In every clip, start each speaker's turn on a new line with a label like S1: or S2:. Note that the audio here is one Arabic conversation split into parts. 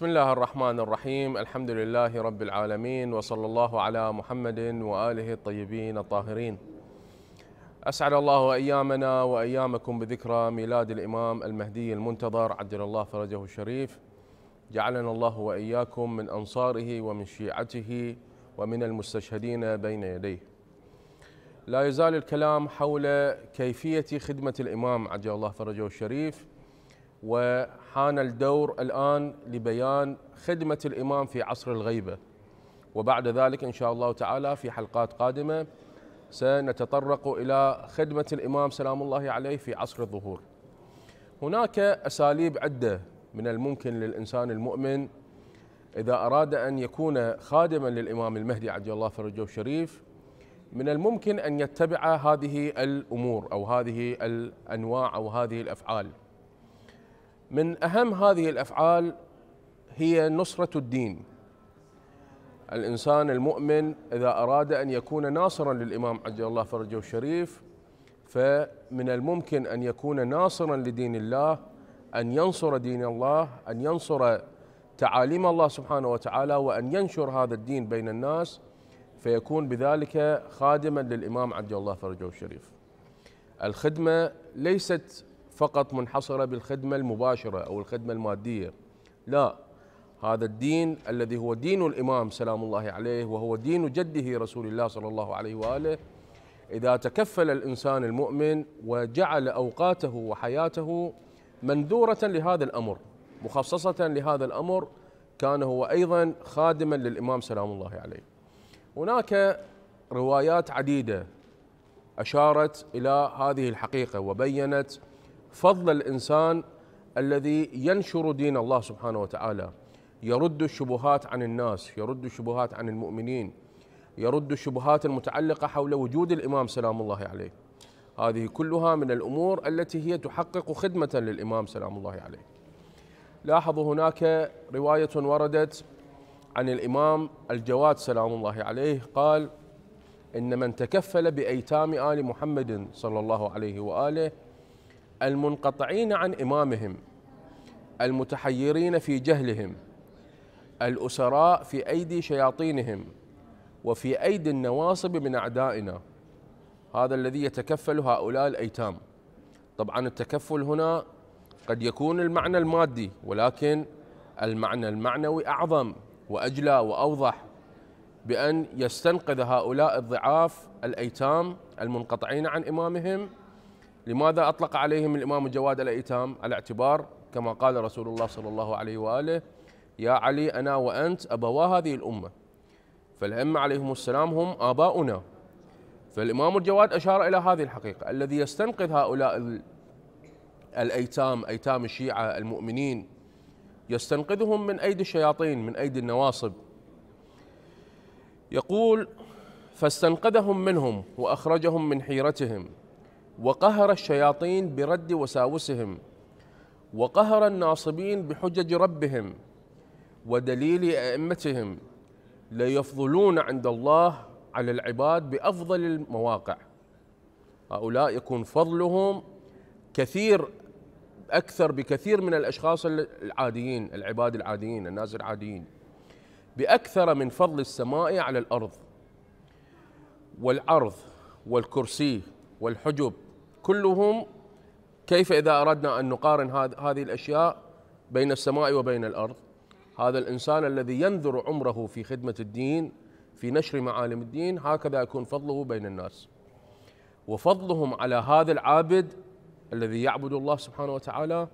S1: بسم الله الرحمن الرحيم الحمد لله رب العالمين وصلى الله على محمد وآله الطيبين الطاهرين أسعد الله أيامنا وأيامكم بذكرى ميلاد الإمام المهدي المنتظر عجل الله فرجه الشريف جعلنا الله وإياكم من أنصاره ومن شيعته ومن المستشهدين بين يديه لا يزال الكلام حول كيفية خدمة الإمام عجل الله فرجه الشريف وحان الدور الآن لبيان خدمة الإمام في عصر الغيبة وبعد ذلك إن شاء الله تعالى في حلقات قادمة سنتطرق إلى خدمة الإمام سلام الله عليه في عصر الظهور هناك أساليب عدة من الممكن للإنسان المؤمن إذا أراد أن يكون خادما للإمام المهدي عجل الله فرجه الشريف من الممكن أن يتبع هذه الأمور أو هذه الأنواع أو هذه الأفعال من اهم هذه الافعال هي نصره الدين الانسان المؤمن اذا اراد ان يكون ناصرا للامام عجل الله فرجه الشريف فمن الممكن ان يكون ناصرا لدين الله ان ينصر دين الله ان ينصر تعاليم الله سبحانه وتعالى وان ينشر هذا الدين بين الناس فيكون بذلك خادما للامام عجل الله فرجه الشريف الخدمه ليست فقط منحصرة بالخدمة المباشرة أو الخدمة المادية لا هذا الدين الذي هو دين الإمام سلام الله عليه وهو دين جده رسول الله صلى الله عليه وآله إذا تكفل الإنسان المؤمن وجعل أوقاته وحياته منذورة لهذا الأمر مخصصة لهذا الأمر كان هو أيضا خادما للإمام سلام الله عليه هناك روايات عديدة أشارت إلى هذه الحقيقة وبينت فضل الإنسان الذي ينشر دين الله سبحانه وتعالى يرد الشبهات عن الناس يرد الشبهات عن المؤمنين يرد الشبهات المتعلقة حول وجود الإمام سلام الله عليه هذه كلها من الأمور التي هي تحقق خدمة للإمام سلام الله عليه لاحظوا هناك رواية وردت عن الإمام الجواد سلام الله عليه قال إن من تكفل بأيتام آل محمد صلى الله عليه وآله المنقطعين عن إمامهم المتحيرين في جهلهم الأسراء في أيدي شياطينهم وفي أيدي النواصب من أعدائنا هذا الذي يتكفل هؤلاء الأيتام طبعا التكفل هنا قد يكون المعنى المادي ولكن المعنى المعنوي أعظم وأجلى وأوضح بأن يستنقذ هؤلاء الضعاف الأيتام المنقطعين عن إمامهم لماذا أطلق عليهم الإمام الجواد الأيتام على اعتبار كما قال رسول الله صلى الله عليه وآله يا علي أنا وأنت أبوا هذه الأمة فالأئمة عليهم السلام هم آباؤنا فالإمام الجواد أشار إلى هذه الحقيقة الذي يستنقذ هؤلاء الأيتام أيتام الشيعة المؤمنين يستنقذهم من أيدي الشياطين من أيدي النواصب يقول فاستنقذهم منهم وأخرجهم من حيرتهم وقهر الشياطين برد وساوسهم وقهر الناصبين بحجج ربهم ودليل ائمتهم ليفضلون عند الله على العباد بافضل المواقع هؤلاء يكون فضلهم كثير اكثر بكثير من الاشخاص العاديين العباد العاديين الناس العاديين باكثر من فضل السماء على الارض والعرض والكرسي والحجب كلهم كيف إذا أردنا أن نقارن هذه الأشياء بين السماء وبين الأرض هذا الإنسان الذي ينذر عمره في خدمة الدين في نشر معالم الدين هكذا يكون فضله بين الناس وفضلهم على هذا العابد الذي يعبد الله سبحانه وتعالى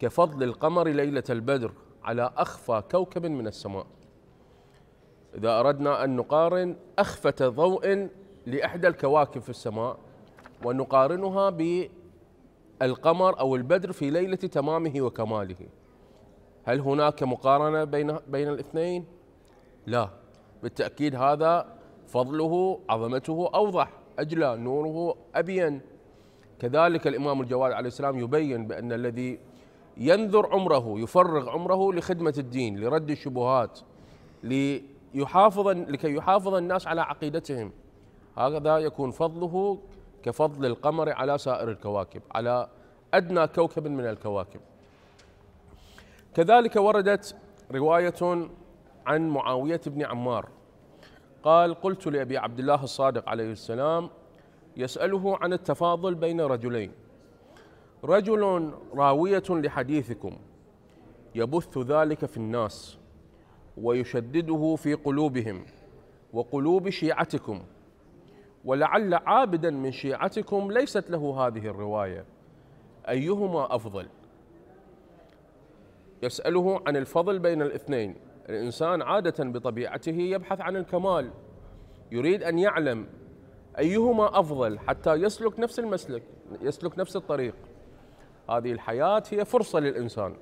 S1: كفضل القمر ليلة البدر على أخفى كوكب من السماء إذا أردنا أن نقارن أخفة ضوء لإحدى الكواكب في السماء ونقارنها بالقمر أو البدر في ليلة تمامه وكماله هل هناك مقارنة بين بين الاثنين؟ لا بالتأكيد هذا فضله عظمته أوضح أجلى نوره أبين كذلك الإمام الجواد عليه السلام يبين بأن الذي ينذر عمره يفرغ عمره لخدمة الدين لرد الشبهات ليحافظ لكي يحافظ الناس على عقيدتهم هذا يكون فضله كفضل القمر على سائر الكواكب على أدنى كوكب من الكواكب كذلك وردت رواية عن معاوية بن عمار قال قلت لأبي عبد الله الصادق عليه السلام يسأله عن التفاضل بين رجلين رجل راوية لحديثكم يبث ذلك في الناس ويشدده في قلوبهم وقلوب شيعتكم ولعل عابدا من شيعتكم ليست له هذه الروايه ايهما افضل يساله عن الفضل بين الاثنين الانسان عاده بطبيعته يبحث عن الكمال يريد ان يعلم ايهما افضل حتى يسلك نفس المسلك يسلك نفس الطريق هذه الحياه هي فرصه للانسان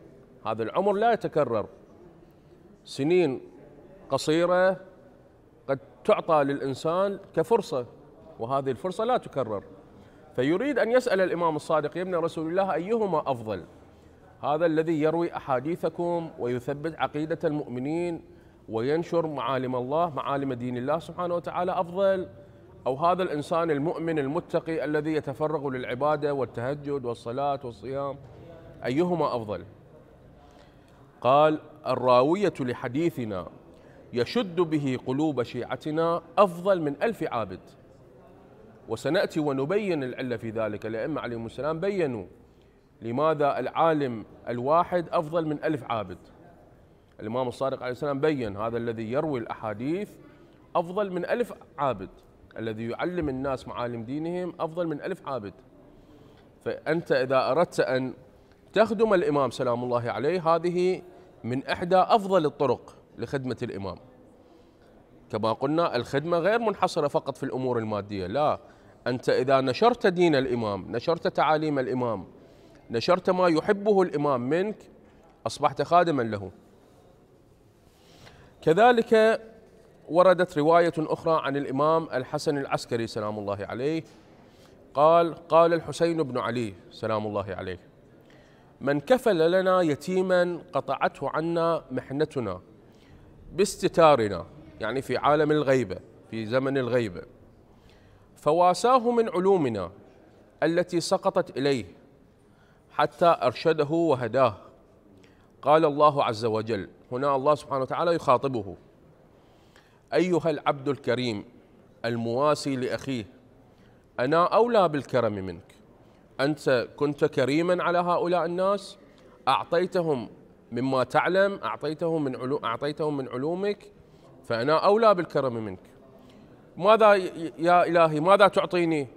S1: هذا العمر لا يتكرر سنين قصيره قد تعطى للانسان كفرصه وهذه الفرصة لا تكرر فيريد أن يسأل الإمام الصادق يا ابن رسول الله أيهما أفضل هذا الذي يروي أحاديثكم ويثبت عقيدة المؤمنين وينشر معالم الله معالم دين الله سبحانه وتعالى أفضل أو هذا الإنسان المؤمن المتقي الذي يتفرغ للعبادة والتهجد والصلاة والصيام أيهما أفضل قال الراوية لحديثنا يشد به قلوب شيعتنا أفضل من ألف عابد وسنأتي ونبين العلة في ذلك الأئمة عليهم السلام بيّنوا لماذا العالم الواحد أفضل من ألف عابد الإمام الصادق عليه السلام بيّن هذا الذي يروي الأحاديث أفضل من ألف عابد الذي يعلم الناس معالم دينهم أفضل من ألف عابد فأنت إذا أردت أن تخدم الإمام سلام الله عليه هذه من إحدى أفضل الطرق لخدمة الإمام كما قلنا الخدمة غير منحصرة فقط في الأمور المادية لا أنت إذا نشرت دين الإمام نشرت تعاليم الإمام نشرت ما يحبه الإمام منك أصبحت خادما له كذلك وردت رواية أخرى عن الإمام الحسن العسكري سلام الله عليه قال قال الحسين بن علي سلام الله عليه من كفل لنا يتيما قطعته عنا محنتنا باستتارنا يعني في عالم الغيبة في زمن الغيبة فواساه من علومنا التي سقطت اليه حتى ارشده وهداه قال الله عز وجل هنا الله سبحانه وتعالى يخاطبه ايها العبد الكريم المواسي لاخيه انا اولى بالكرم منك انت كنت كريما على هؤلاء الناس اعطيتهم مما تعلم اعطيتهم من علو اعطيتهم من علومك فانا اولى بالكرم منك ماذا يا إلهي ماذا تعطيني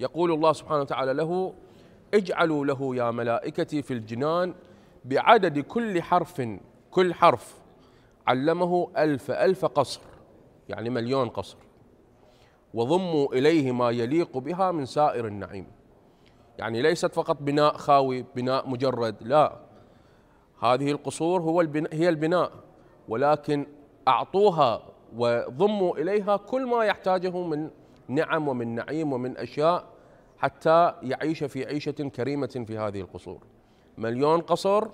S1: يقول الله سبحانه وتعالى له اجعلوا له يا ملائكتي في الجنان بعدد كل حرف كل حرف علمه ألف ألف قصر يعني مليون قصر وضموا إليه ما يليق بها من سائر النعيم يعني ليست فقط بناء خاوي بناء مجرد لا هذه القصور هو البناء هي البناء ولكن أعطوها وضموا إليها كل ما يحتاجه من نعم ومن نعيم ومن أشياء حتى يعيش في عيشة كريمة في هذه القصور مليون قصر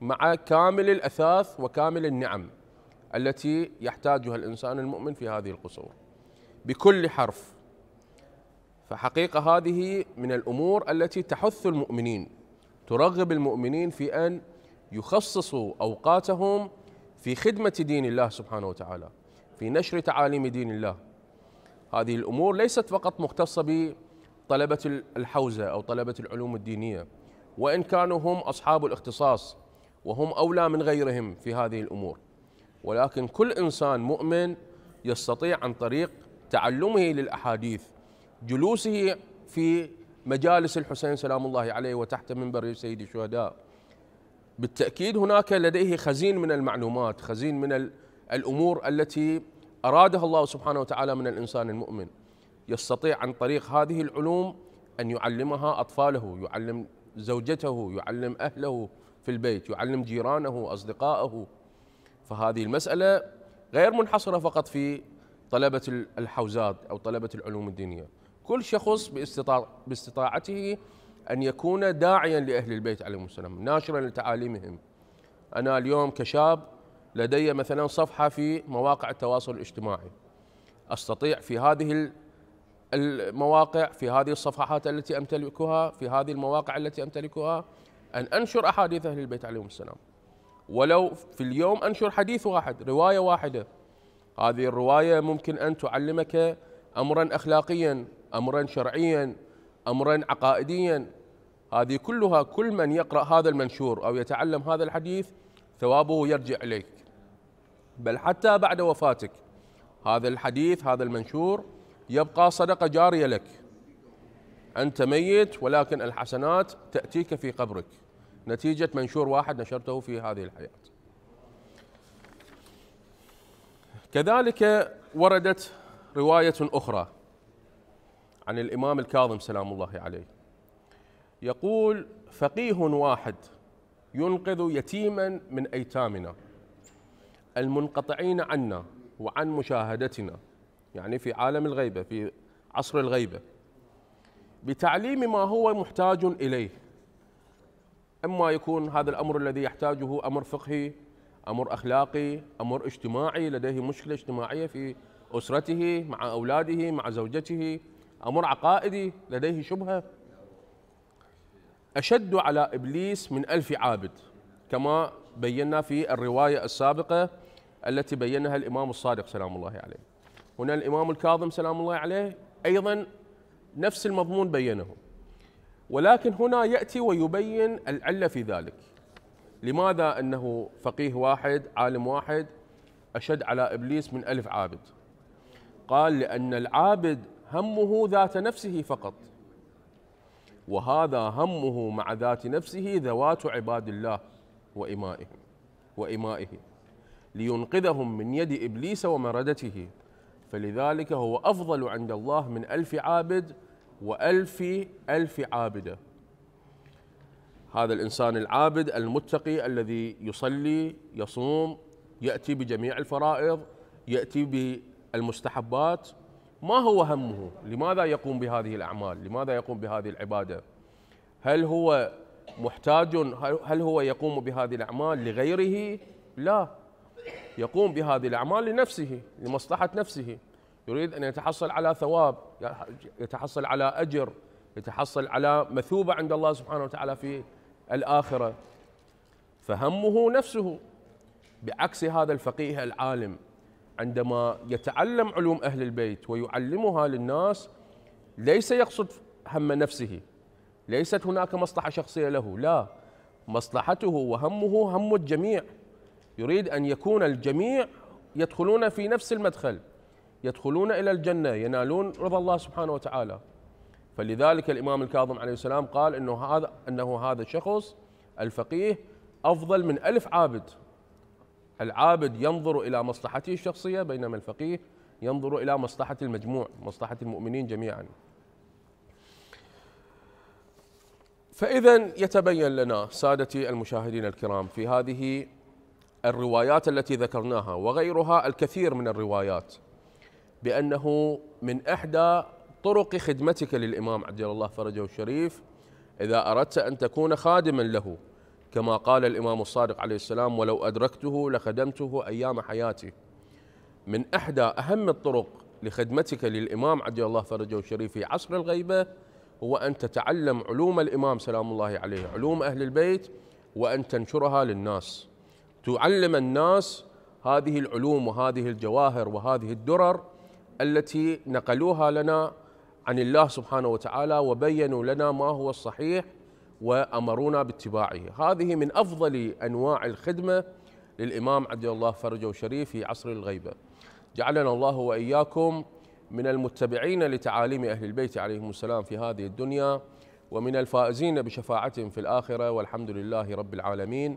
S1: مع كامل الأثاث وكامل النعم التي يحتاجها الإنسان المؤمن في هذه القصور بكل حرف فحقيقة هذه من الأمور التي تحث المؤمنين ترغب المؤمنين في أن يخصصوا أوقاتهم في خدمة دين الله سبحانه وتعالى في نشر تعاليم دين الله هذه الأمور ليست فقط مختصة بطلبة الحوزة أو طلبة العلوم الدينية وإن كانوا هم أصحاب الاختصاص وهم أولى من غيرهم في هذه الأمور ولكن كل إنسان مؤمن يستطيع عن طريق تعلمه للأحاديث جلوسه في مجالس الحسين سلام الله عليه وتحت منبر سيد الشهداء بالتأكيد هناك لديه خزين من المعلومات خزين من الامور التي ارادها الله سبحانه وتعالى من الانسان المؤمن يستطيع عن طريق هذه العلوم ان يعلمها اطفاله يعلم زوجته يعلم اهله في البيت يعلم جيرانه اصدقائه فهذه المساله غير منحصره فقط في طلبه الحوزات او طلبه العلوم الدينيه كل شخص باستطاعته ان يكون داعيا لاهل البيت عليهم السلام ناشرا لتعاليمهم انا اليوم كشاب لدي مثلا صفحة في مواقع التواصل الاجتماعي أستطيع في هذه المواقع في هذه الصفحات التي أمتلكها في هذه المواقع التي أمتلكها أن أنشر أحاديث أهل البيت عليهم السلام ولو في اليوم أنشر حديث واحد رواية واحدة هذه الرواية ممكن أن تعلمك أمرا أخلاقيا أمرا شرعيا أمرا عقائديا هذه كلها كل من يقرأ هذا المنشور أو يتعلم هذا الحديث ثوابه يرجع إليك بل حتى بعد وفاتك هذا الحديث هذا المنشور يبقى صدقة جارية لك أنت ميت ولكن الحسنات تأتيك في قبرك نتيجة منشور واحد نشرته في هذه الحياة كذلك وردت رواية أخرى عن الإمام الكاظم سلام الله عليه يقول فقيه واحد ينقذ يتيما من أيتامنا المنقطعين عنا وعن مشاهدتنا يعني في عالم الغيبة في عصر الغيبة بتعليم ما هو محتاج إليه إما يكون هذا الأمر الذي يحتاجه أمر فقهي أمر أخلاقي أمر اجتماعي لديه مشكلة اجتماعية في أسرته مع أولاده مع زوجته أمر عقائدي لديه شبهة أشد على إبليس من ألف عابد كما بينا في الرواية السابقة التي بينها الإمام الصادق سلام الله عليه هنا الإمام الكاظم سلام الله عليه أيضا نفس المضمون بينه ولكن هنا يأتي ويبين العلة في ذلك لماذا أنه فقيه واحد عالم واحد أشد على إبليس من ألف عابد قال لأن العابد همه ذات نفسه فقط وهذا همه مع ذات نفسه ذوات عباد الله وإمائهم وإمائه لينقذهم من يد إبليس ومردته فلذلك هو أفضل عند الله من ألف عابد وألف ألف عابدة هذا الإنسان العابد المتقي الذي يصلي يصوم يأتي بجميع الفرائض يأتي بالمستحبات ما هو همه لماذا يقوم بهذه الأعمال لماذا يقوم بهذه العبادة هل هو محتاج هل هو يقوم بهذه الأعمال لغيره لا يقوم بهذه الأعمال لنفسه لمصلحة نفسه يريد أن يتحصل على ثواب يتحصل على أجر يتحصل على مثوبة عند الله سبحانه وتعالى في الآخرة فهمه نفسه بعكس هذا الفقيه العالم عندما يتعلم علوم أهل البيت ويعلمها للناس ليس يقصد هم نفسه ليست هناك مصلحة شخصية له لا مصلحته وهمه هم الجميع يريد أن يكون الجميع يدخلون في نفس المدخل يدخلون إلى الجنة ينالون رضا الله سبحانه وتعالى فلذلك الإمام الكاظم عليه السلام قال إنه هذا أنه هذا الشخص الفقيه أفضل من ألف عابد العابد ينظر إلى مصلحته الشخصية بينما الفقيه ينظر إلى مصلحة المجموع مصلحة المؤمنين جميعا فإذا يتبين لنا سادتي المشاهدين الكرام في هذه الروايات التي ذكرناها وغيرها الكثير من الروايات بأنه من إحدى طرق خدمتك للإمام عبد الله فرجه الشريف إذا أردت أن تكون خادما له كما قال الإمام الصادق عليه السلام ولو أدركته لخدمته أيام حياتي من إحدى أهم الطرق لخدمتك للإمام عبد الله فرجه الشريف في عصر الغيبة هو أن تتعلم علوم الإمام سلام الله عليه علوم أهل البيت وأن تنشرها للناس تعلم الناس هذه العلوم وهذه الجواهر وهذه الدرر التي نقلوها لنا عن الله سبحانه وتعالى وبينوا لنا ما هو الصحيح وامرونا باتباعه، هذه من افضل انواع الخدمه للامام عبد الله فرجه شريف في عصر الغيبه. جعلنا الله واياكم من المتبعين لتعاليم اهل البيت عليهم السلام في هذه الدنيا ومن الفائزين بشفاعتهم في الاخره والحمد لله رب العالمين.